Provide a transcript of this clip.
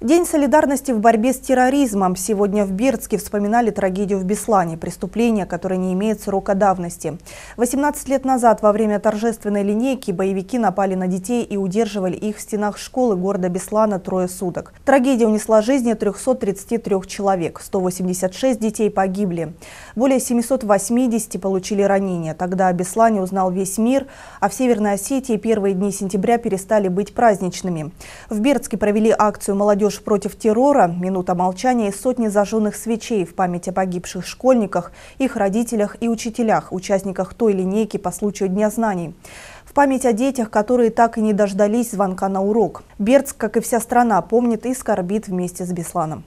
День солидарности в борьбе с терроризмом. Сегодня в Бердске вспоминали трагедию в Беслане, преступление, которое не имеет срока давности. 18 лет назад во время торжественной линейки боевики напали на детей и удерживали их в стенах школы города Беслана трое суток. Трагедия унесла жизни 333 человек, 186 детей погибли. Более 780 получили ранения. Тогда о Беслане узнал весь мир, а в Северной Осетии первые дни сентября перестали быть праздничными. В Бердске провели акцию молодежи. «Молодежь против террора», минута молчания и сотни зажженных свечей в память о погибших школьниках, их родителях и учителях, участниках той линейки по случаю Дня знаний В память о детях, которые так и не дождались звонка на урок. Бердск, как и вся страна, помнит и скорбит вместе с Бесланом.